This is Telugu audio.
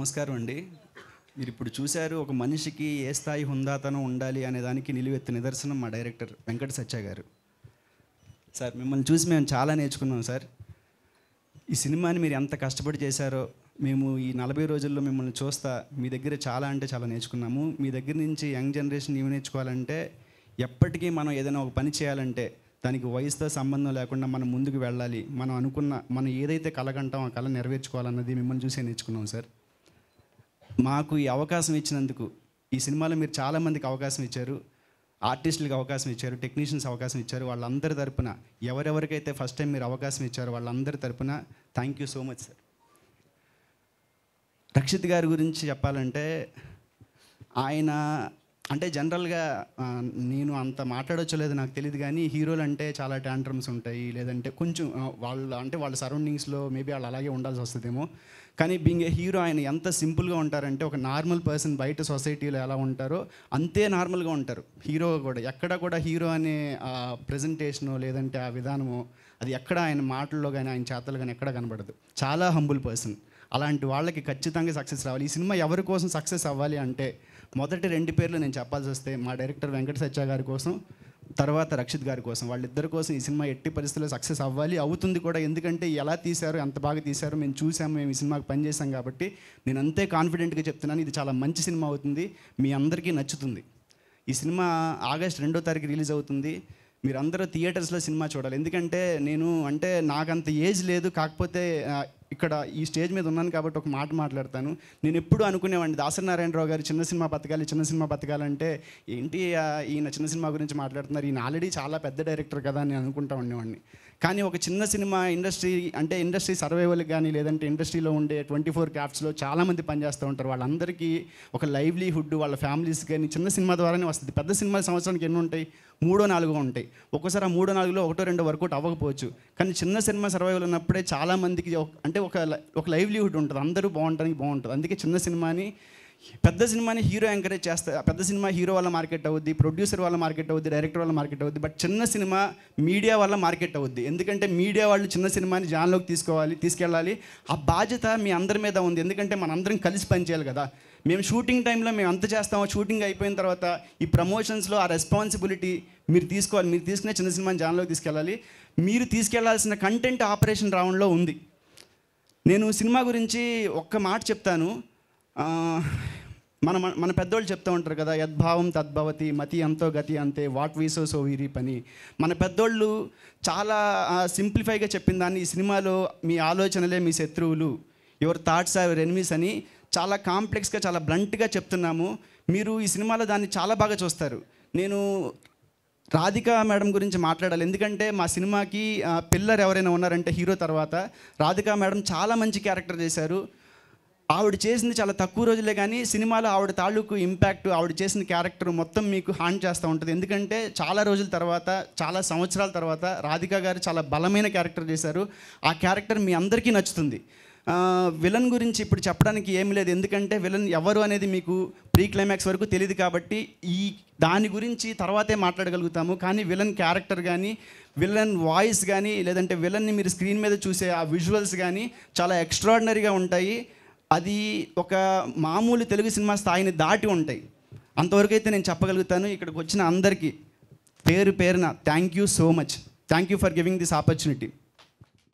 నమస్కారం అండి మీరు ఇప్పుడు చూశారు ఒక మనిషికి ఏ స్థాయి హుందాతనం ఉండాలి అనే దానికి నిలువెత్తి నిదర్శనం మా డైరెక్టర్ వెంకట సత్య గారు సార్ మిమ్మల్ని చూసి మేము చాలా నేర్చుకున్నాం సార్ ఈ సినిమాని మీరు ఎంత కష్టపడి చేశారో మేము ఈ నలభై రోజుల్లో మిమ్మల్ని చూస్తా మీ దగ్గర చాలా అంటే చాలా నేర్చుకున్నాము మీ దగ్గర నుంచి యంగ్ జనరేషన్ ఏమి నేర్చుకోవాలంటే ఎప్పటికీ మనం ఏదైనా ఒక పని చేయాలంటే దానికి వయసుతో సంబంధం లేకుండా మనం ముందుకు వెళ్ళాలి మనం అనుకున్న మనం ఏదైతే కలగంటాం ఆ కళ నెరవేర్చుకోవాలన్నది మిమ్మల్ని చూసే నేర్చుకున్నాం సార్ మాకు ఈ అవకాశం ఇచ్చినందుకు ఈ సినిమాలో మీరు చాలామందికి అవకాశం ఇచ్చారు ఆర్టిస్టులకు అవకాశం ఇచ్చారు టెక్నీషియన్స్ అవకాశం ఇచ్చారు వాళ్ళందరి తరపున ఎవరెవరికైతే ఫస్ట్ టైం మీరు అవకాశం ఇచ్చారో వాళ్ళందరి తరపున thank you so much sir Rakshit గారి గురించి చెప్పాలంటే ఆయన అంటే జనరల్గా నేను అంత మాట్లాడొచ్చలేదు నాకు తెలియదు కానీ హీరోలు అంటే చాలా ట్యాంట్రమ్స్ ఉంటాయి లేదంటే కొంచెం వాళ్ళ అంటే వాళ్ళ సరౌండింగ్స్లో మేబీ వాళ్ళు అలాగే ఉండాల్సి వస్తుందేమో కానీ బీయింగ్ ఏ హీరో ఆయన ఎంత సింపుల్గా ఉంటారంటే ఒక నార్మల్ పర్సన్ బయట సొసైటీలో ఎలా ఉంటారో అంతే నార్మల్గా ఉంటారు హీరో కూడా ఎక్కడ కూడా హీరో అనే ప్రజెంటేషను లేదంటే ఆ విధానము అది ఎక్కడ ఆయన మాటల్లో కానీ ఆయన చేతలు కానీ ఎక్కడ కనబడదు చాలా హంబుల్ పర్సన్ అలాంటి వాళ్ళకి ఖచ్చితంగా సక్సెస్ రావాలి ఈ సినిమా ఎవరి కోసం సక్సెస్ అవ్వాలి అంటే మొదటి రెండు పేర్లు నేను చెప్పాల్సి వస్తే మా డైరెక్టర్ వెంకట సత్య గారి కోసం తర్వాత రక్షిత్ గారి కోసం వాళ్ళిద్దరి కోసం ఈ సినిమా ఎట్టి పరిస్థితుల్లో సక్సెస్ అవ్వాలి అవుతుంది కూడా ఎందుకంటే ఎలా తీశారు ఎంత బాగా తీశారు మేము చూసాము మేము ఈ సినిమాకి పనిచేసాం కాబట్టి నేను అంతే కాన్ఫిడెంట్గా చెప్తున్నాను ఇది చాలా మంచి సినిమా అవుతుంది మీ అందరికీ నచ్చుతుంది ఈ సినిమా ఆగస్ట్ రెండో తారీఖు రిలీజ్ అవుతుంది మీరందరూ థియేటర్స్లో సినిమా చూడాలి ఎందుకంటే నేను అంటే నాకంత ఏజ్ లేదు కాకపోతే ఇక్కడ ఈ స్టేజ్ మీద ఉన్నాను కాబట్టి ఒక మాట మాట్లాడతాను నేను ఎప్పుడు అనుకునేవాడిని దాసనారాయణరావు గారు చిన్న సినిమా బతకాలి చిన్న సినిమా బతకాలంటే ఏంటి ఈయన చిన్న సినిమా గురించి మాట్లాడుతున్నారు ఈయన ఆల్రెడీ చాలా పెద్ద డైరెక్టర్ కదా అని అనుకుంటా ఉండేవాడిని కానీ ఒక చిన్న సినిమా ఇండస్ట్రీ అంటే ఇండస్ట్రీ సర్వైవల్కి కానీ లేదంటే ఇండస్ట్రీలో ఉండే ట్వంటీ ఫోర్ క్రాఫ్ట్స్లో చాలామంది పనిచేస్తూ ఉంటారు వాళ్ళందరికీ ఒక లైవ్లీహుడ్ వాళ్ళ ఫ్యామిలీస్ కానీ చిన్న సినిమా ద్వారానే వస్తుంది పెద్ద సినిమాలు సంవత్సరానికి ఎన్ని ఉంటాయి మూడో నాలుగో ఉంటాయి ఒక్కోసారి ఆ మూడో నాలుగులో ఒకటో రెండో వర్కౌట్ అవ్వకపోవచ్చు కానీ చిన్న సినిమా సర్వైవల్ ఉన్నప్పుడే చాలామందికి అంటే ఒక ఒక లైవ్లీహుడ్ ఉంటుంది అందరూ బాగుంటానికి బాగుంటుంది అందుకే చిన్న సినిమాని పెద్ద సినిమాని హీరో ఎంకరేజ్ చేస్తారు పెద్ద సినిమా హీరో వల్ల మార్కెట్ అవుద్ది ప్రొడ్యూసర్ వల్ల మార్కెట్ అవుద్ది డైరెక్టర్ వల్ల మార్కెట్ అవుద్ది బట్ చిన్న సినిమా మీడియా వల్ల మార్కెట్ అవుద్ది ఎందుకంటే మీడియా వాళ్ళు చిన్న సినిమాని జాన్లోకి తీసుకోవాలి తీసుకెళ్ళాలి ఆ బాధ్యత మీ అందరి మీద ఉంది ఎందుకంటే మనందరం కలిసి పనిచేయాలి కదా మేము షూటింగ్ టైంలో మేము అంత చేస్తాము షూటింగ్ అయిపోయిన తర్వాత ఈ ప్రమోషన్స్లో ఆ రెస్పాన్సిబిలిటీ మీరు తీసుకోవాలి మీరు తీసుకునే చిన్న సినిమాని జాన్లోకి తీసుకెళ్ళాలి మీరు తీసుకెళ్లాల్సిన కంటెంట్ ఆపరేషన్ రావడంలో ఉంది నేను సినిమా గురించి ఒక్క మాట చెప్తాను మన మన పెద్దోళ్ళు చెప్తూ ఉంటారు కదా యద్భావం తద్భవతి మతి అంతో గతి అంతే వాట్ వీసో సో వీరి పని మన పెద్దోళ్ళు చాలా సింప్లిఫైగా చెప్పిన దాన్ని ఈ సినిమాలో మీ ఆలోచనలే మీ శత్రువులు your thoughts are your enemies అని చాలా కాంప్లెక్స్గా చాలా బ్లంట్గా చెప్తున్నాము మీరు ఈ సినిమాలో దాన్ని చాలా బాగా చూస్తారు నేను రాధిక మేడం గురించి మాట్లాడాలి ఎందుకంటే మా సినిమాకి పిల్లర్ ఎవరైనా ఉన్నారంటే హీరో తర్వాత రాధిక మేడం చాలా మంచి క్యారెక్టర్ చేశారు ఆవిడ చేసింది చాలా తక్కువ రోజులే కానీ సినిమాలో ఆవిడ తాలూకు ఇంపాక్ట్ ఆవిడ చేసిన క్యారెక్టర్ మొత్తం మీకు హాన్ చేస్తూ ఉంటుంది ఎందుకంటే చాలా రోజుల తర్వాత చాలా సంవత్సరాల తర్వాత రాధిక గారు చాలా బలమైన క్యారెక్టర్ చేశారు ఆ క్యారెక్టర్ మీ అందరికీ నచ్చుతుంది విలన్ గురించి ఇప్పుడు చెప్పడానికి ఏమీ లేదు ఎందుకంటే విలన్ ఎవరు అనేది మీకు ప్రీ క్లైమాక్స్ వరకు తెలియదు కాబట్టి ఈ దాని గురించి తర్వాతే మాట్లాడగలుగుతాము కానీ విలన్ క్యారెక్టర్ కానీ విలన్ వాయిస్ కానీ లేదంటే విలన్ని మీరు స్క్రీన్ మీద చూసే ఆ విజువల్స్ కానీ చాలా ఎక్స్ట్రాడినరీగా ఉంటాయి అది ఒక మామూలు తెలుగు సినిమా స్థాయిని దాటి ఉంటాయి అంతవరకు అయితే నేను చెప్పగలుగుతాను ఇక్కడికి వచ్చిన అందరికీ పేరు పేరున thank you so much thank you for giving this opportunity